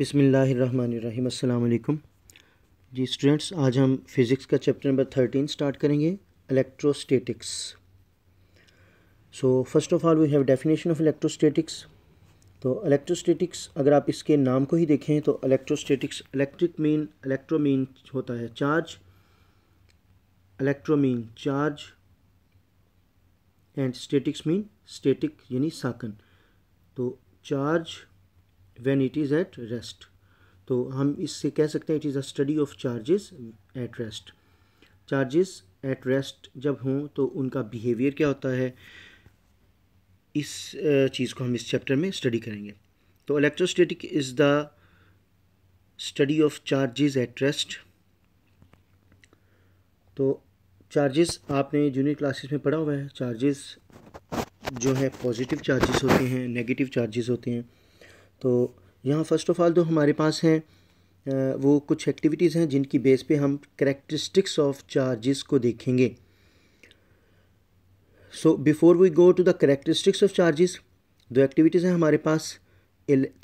बिसमीम् अल्लाम जी स्टूडेंट्स आज हम फिज़िक्स का चैप्टर नंबर थर्टीन स्टार्ट करेंगे electrostatics so first of all we have definition of electrostatics तो इलेक्ट्रोस्टेटिक्स अगर आप इसके नाम को ही देखें तो electrostatics electric mean electro mean होता है charge electro mean charge and statics mean static यानी साकन तो charge when it is at rest तो हम इससे कह सकते हैं it is a study of charges at rest charges at rest जब हों तो उनका बिहेवियर क्या होता है इस चीज़ को हम इस चैप्टर में स्टडी करेंगे तो electrostatic is the study of charges at rest तो चार्जेस आपने जूनियर क्लासेस में पढ़ा हुआ है चार्जेस जो है पॉजिटिव चार्जेस होते हैं नेगेटिव चार्जेस होते हैं तो यहाँ फ़र्स्ट ऑफ़ ऑल जो हमारे पास हैं वो कुछ एक्टिविटीज़ हैं जिनकी बेस पे हम करेक्टरिस्टिक्स ऑफ चार्जेस को देखेंगे so before we go to the characteristics of charges दो एक्टिविटीज़ हैं हमारे पास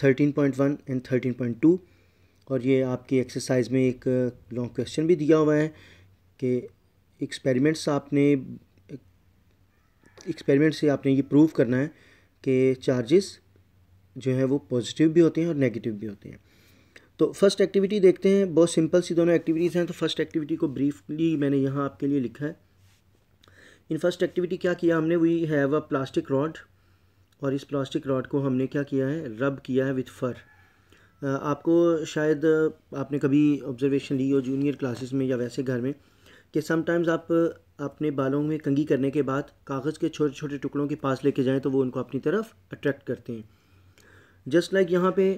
thirteen point one and thirteen point two और ये आपकी एक्सरसाइज में एक लॉन्ग क्वेश्चन भी दिया हुआ है कि एक्सपेरिमेंट्स आपने एक्सपेरिमेंट से आपने ये प्रूव करना है कि चार्जेस जो है वो पॉजिटिव भी होती हैं और नेगेटिव भी होती हैं तो फर्स्ट एक्टिविटी देखते हैं बहुत सिंपल सी दोनों एक्टिविटीज़ हैं तो फर्स्ट एक्टिविटी को ब्रीफली मैंने यहाँ आपके लिए लिखा है इन फर्स्ट एक्टिविटी क्या किया हमने we have a plastic rod और इस प्लास्टिक रॉड को हमने क्या किया है रब किया है विथ फर आपको शायद आपने कभी ऑब्जर्वेशन ली हो जूनियर क्लासेस में या वैसे घर में कि समटाइम्स आप अपने बालों में कंगी करने के बाद कागज़ के छोटे छोटे टुकड़ों के पास लेके जाएं तो वो उनको अपनी तरफ अट्रैक्ट करते हैं जस्ट लाइक यहाँ पे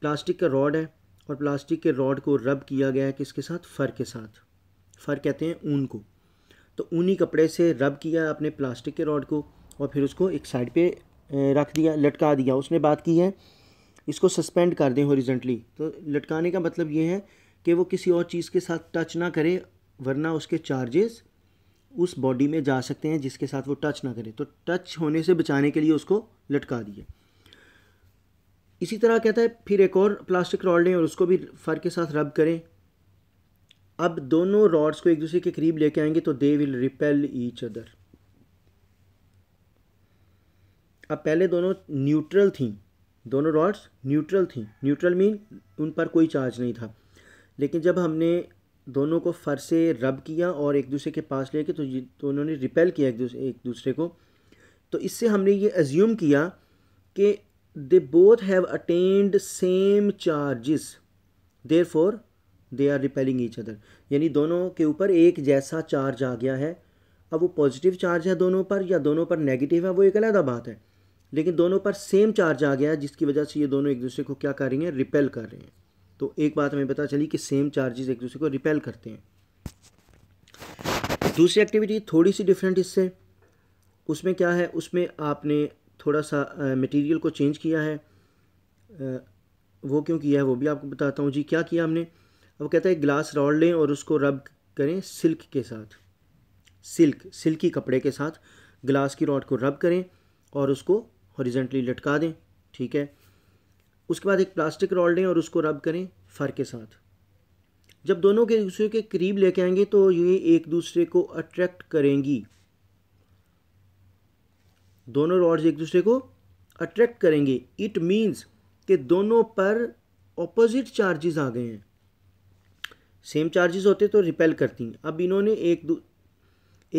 प्लास्टिक का रॉड है और प्लास्टिक के रॉड को रब किया गया है किसके साथ फ़र के साथ फ़र कहते हैं ऊन को तो ऊनी कपड़े से रब किया अपने प्लास्टिक के रॉड को और फिर उसको एक साइड पे रख दिया लटका दिया उसने बात की है इसको सस्पेंड कर दें हॉरिजेंटली तो लटकाने का मतलब ये है कि वो किसी और चीज़ के साथ टच ना करे वरना उसके चार्जेस उस बॉडी में जा सकते हैं जिसके साथ वो टच ना करे तो टच होने से बचाने के लिए उसको लटका दिया इसी तरह कहता है फिर एक और प्लास्टिक रॉड लें और उसको भी फर के साथ रब करें अब दोनों रॉड्स को एक दूसरे के करीब लेके आएंगे तो they will repel each other अब पहले दोनों न्यूट्रल थी दोनों रॉड्स न्यूट्रल थी न्यूट्रल मीन उन पर कोई चार्ज नहीं था लेकिन जब हमने दोनों को फर से रब किया और एक दूसरे के पास लेके तो उन्होंने रिपेल किया एक दूसरे एक दूसरे को तो इससे हमने ये एज्यूम किया कि they both have attained same charges therefore they are repelling each other यानी दोनों के ऊपर एक जैसा चार्ज आ गया है अब वो पॉजिटिव चार्ज है दोनों पर या दोनों पर नेगेटिव है वो एक अलग बात है लेकिन दोनों पर सेम चार्ज आ गया है जिसकी वजह से ये दोनों एक दूसरे को क्या कर रही हैं रिपेल कर रहे हैं तो एक बात हमें पता चली कि सेम चार्जेस एक दूसरे को रिपेल करते हैं दूसरी एक्टिविटी थोड़ी सी डिफरेंट इससे उसमें क्या है उसमें आपने थोड़ा सा मटेरियल को चेंज किया है वो क्यों किया है वो भी आपको बताता हूँ जी क्या किया हमने अब कहता है ग्लास रॉड लें और उसको रब करें सिल्क के साथ सिल्क सिल्की कपड़े के साथ ग्लास की रॉड को रब करें और उसको हॉरिजेंटली लटका दें ठीक है उसके बाद एक प्लास्टिक रॉड लें और उसको रब करें फर के साथ जब दोनों के दूसरे के करीब लेके आएंगे तो ये एक दूसरे को अट्रैक्ट करेंगी दोनों रॉड्स एक दूसरे को अट्रैक्ट करेंगे इट मीन्स कि दोनों पर ऑपोजिट चार्जेस आ गए हैं सेम चार्जेस होते तो रिपेल करती हैं अब इन्होंने एक दो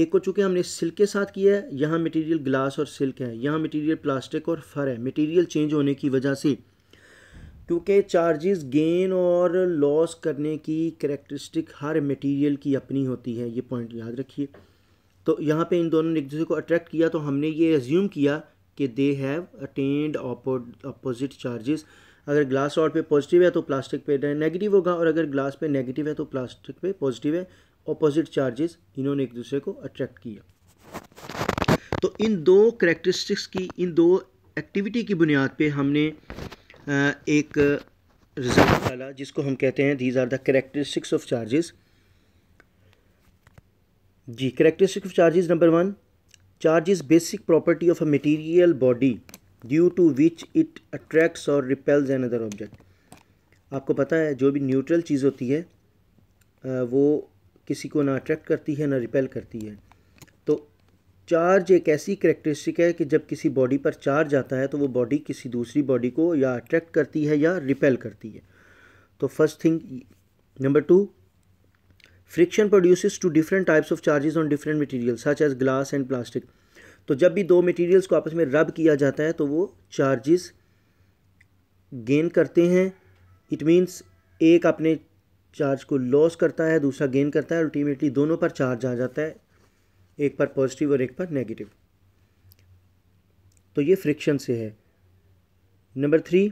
एक को चूँकि हमने सिल्क के साथ किया है यहाँ मटेरियल ग्लास और सिल्क है यहाँ मटेरियल प्लास्टिक और फर है मटेरियल चेंज होने की वजह से क्योंकि चार्जेस गेन और लॉस करने की करेक्टरिस्टिक हर मटेरियल की अपनी होती है ये पॉइंट याद रखिए तो यहाँ पे इन दोनों ने एक दूसरे को अट्रैक्ट किया तो हमने ये रेज्यूम किया कि they have attend opposite charges अगर ग्लास रॉड पे पॉजिटिव है तो प्लास्टिक पे नेगेटिव होगा और अगर ग्लास पे नेगेटिव है तो प्लास्टिक पे पॉजिटिव है अपोजिट चार्जेस इन्होंने एक दूसरे को अट्रैक्ट किया तो इन दो करेक्टरिस्टिक्स की इन दो एक्टिविटी की बुनियाद पर हमने एक रिजल्ट निकाला जिसको हम कहते हैं these are the characteristics of charges जी characteristic of charges number one charge is basic property of a material body due to which it attracts और रिपेल्स एन अदर ऑब्जेक्ट आपको पता है जो भी न्यूट्रल चीज़ होती है वो किसी को ना अट्रैक्ट करती है ना रिपेल करती है तो चार्ज एक ऐसी करेक्टरिस्टिक है कि जब किसी बॉडी पर चार्ज आता है तो वो बॉडी किसी दूसरी बॉडी को या अट्रैक्ट करती है या रिपेल करती है तो first thing number two friction produces two different types of charges on different material such as glass and plastic तो जब भी दो मटीरियल्स को आपस में रब किया जाता है तो वो चार्जेस गेन करते हैं इट मीन्स एक अपने चार्ज को लॉस करता है दूसरा गेन करता है अल्टीमेटली दोनों पर चार्ज आ जाता है एक पर पॉजिटिव और एक पर नेगेटिव तो ये फ्रिक्शन से है number three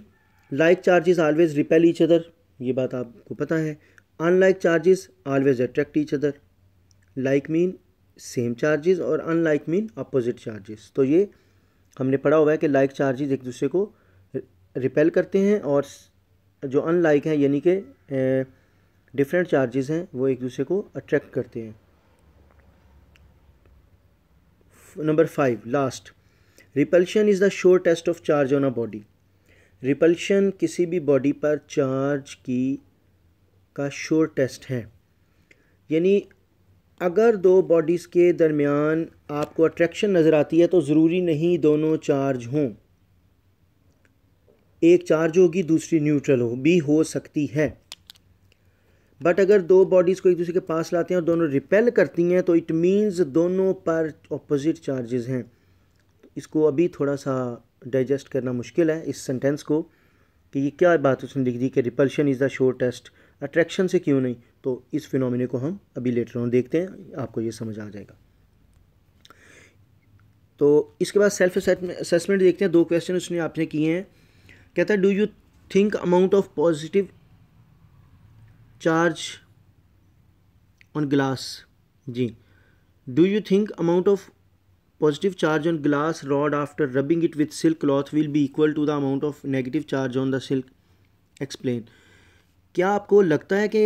like charges always repel each other ये बात आपको पता है unlike charges always attract each other like mean same charges और अनलाइक मीन अपोजिट चार्जेस तो ये हमने पढ़ा हुआ है कि लाइक चार्जेस एक दूसरे को रिपेल करते हैं और जो अनलाइक हैं यानी कि डिफरेंट चार्जेस हैं वो एक दूसरे को अट्रैक्ट करते हैं number five last repulsion is the sure test of charge on a body repulsion किसी भी बॉडी पर चार्ज की का शोर टेस्ट है यानी अगर दो बॉडीज़ के दरमियान आपको अट्रैक्शन नज़र आती है तो ज़रूरी नहीं दोनों चार्ज हों एक चार्ज होगी दूसरी न्यूट्रल हो भी हो सकती है बट अगर दो बॉडीज़ को एक दूसरे के पास लाते हैं और दोनों रिपेल करती हैं तो इट मींस दोनों पर ऑपोजिट चार्जेस हैं इसको अभी थोड़ा सा डाइजेस्ट करना मुश्किल है इस सेंटेंस को कि ये क्या बात उसने लिख दी कि repulsion is the sure test attraction से क्यों नहीं तो इस फिनोमिने को हम अभी लेटर ऑन देखते हैं आपको ये समझ आ जाएगा तो इसके बाद सेल्फ असेसमेंट देखते हैं दो क्वेश्चन उसने आपने किए हैं कहता है do you think amount of positive charge on glass जी do you think amount of positive charge on glass rod after rubbing it with silk cloth will be equal to the amount of negative charge on the silk explain क्या आपको लगता है कि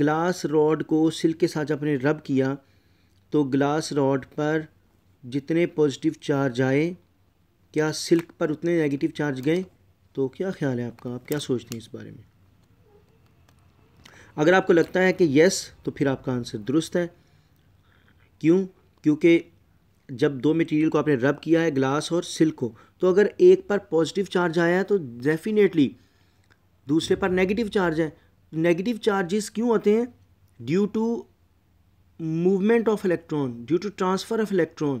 glass rod को silk के साथ आपने रब किया तो ग्लास रॉड पर जितने पॉजिटिव चार्ज आए क्या सिल्क पर उतने नेगेटिव चार्ज गए तो क्या ख्याल है आपका आप क्या सोचते हैं इस बारे में अगर आपको लगता है कि यस तो फिर आपका आंसर दुरुस्त है क्यों क्योंकि जब दो मटेरियल को आपने रब किया है ग्लास और सिल्क को तो अगर एक पर पॉजिटिव चार्ज आया है तो डेफिनेटली दूसरे पर नेगेटिव चार्ज है नेगेटिव चार्जेस क्यों आते हैं due to movement of electron due to transfer of electron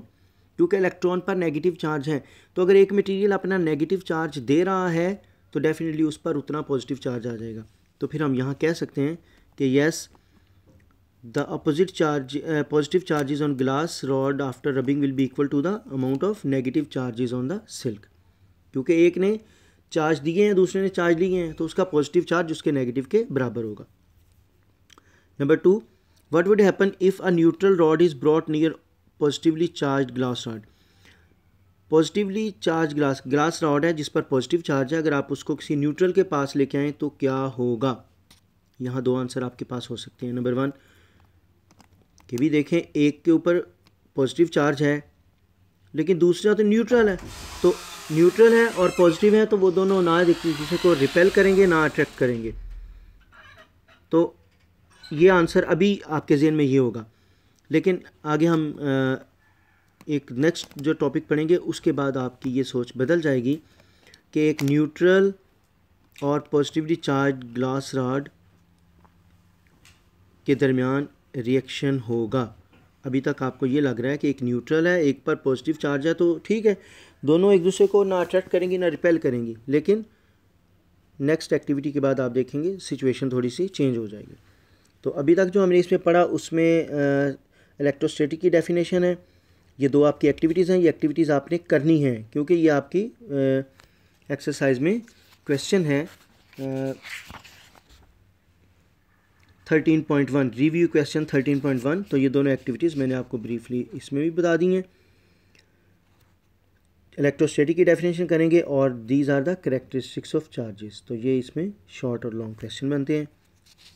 क्योंकि इलेक्ट्रॉन पर नेगेटिव चार्ज है तो अगर एक मटेरियल अपना नेगेटिव चार्ज दे रहा है तो डेफिनेटली उस पर उतना पॉजिटिव चार्ज आ जाएगा तो फिर हम यहाँ कह सकते हैं कि yes the opposite charge positive charges on glass rod after rubbing will be equal to the amount of negative charges on the silk क्योंकि एक ने चार्ज दिए हैं दूसरे ने चार्ज लिए हैं तो उसका पॉजिटिव चार्ज उसके नेगेटिव के बराबर होगा number two what would happen if a neutral rod is brought near positively charge glass rod positively charge glass glass rod है जिस पर पॉजिटिव चार्ज है अगर आप उसको किसी न्यूट्रल के पास लेके आएँ तो क्या होगा यहाँ दो आंसर आपके पास हो सकते हैं नंबर वन कि भी देखें एक के ऊपर पॉजिटिव चार्ज है लेकिन दूसरा तो न्यूट्रल है तो न्यूट्रल है और पॉजिटिव है तो वो दोनों ना एक दूसरे को रिपेल करेंगे ना अट्रैक्ट करेंगे तो ये आंसर अभी आपके जहन में ये होगा लेकिन आगे हम एक नेक्स्ट जो टॉपिक पढ़ेंगे उसके बाद आपकी ये सोच बदल जाएगी कि एक न्यूट्रल और पॉजिटिवली चार्ज ग्लास राड के दरमियान रिएक्शन होगा अभी तक आपको ये लग रहा है कि एक न्यूट्रल है एक पर पॉजिटिव चार्ज है तो ठीक है दोनों एक दूसरे को ना अट्रैक्ट करेंगी ना रिपेल करेंगी लेकिन नेक्स्ट एक्टिविटी के बाद आप देखेंगे सिचुएशन थोड़ी सी चेंज हो जाएगी तो अभी तक जो हमने इसमें पढ़ा उसमें इलेक्ट्रोस्टेटिक की डेफिनेशन है ये दो आपकी एक्टिविटीज़ हैं ये एक्टिविटीज़ आपने करनी है क्योंकि ये आपकी एक्सरसाइज में क्वेश्चन है thirteen point one review question thirteen point one तो ये दोनों एक्टिविटीज़ मैंने आपको ब्रीफली इसमें भी बता दी हैं इलेक्ट्रोस्टेटिक की डेफिनेशन करेंगे और these are the characteristics of charges तो ये इसमें शॉर्ट और लॉन्ग क्वेश्चन बनते हैं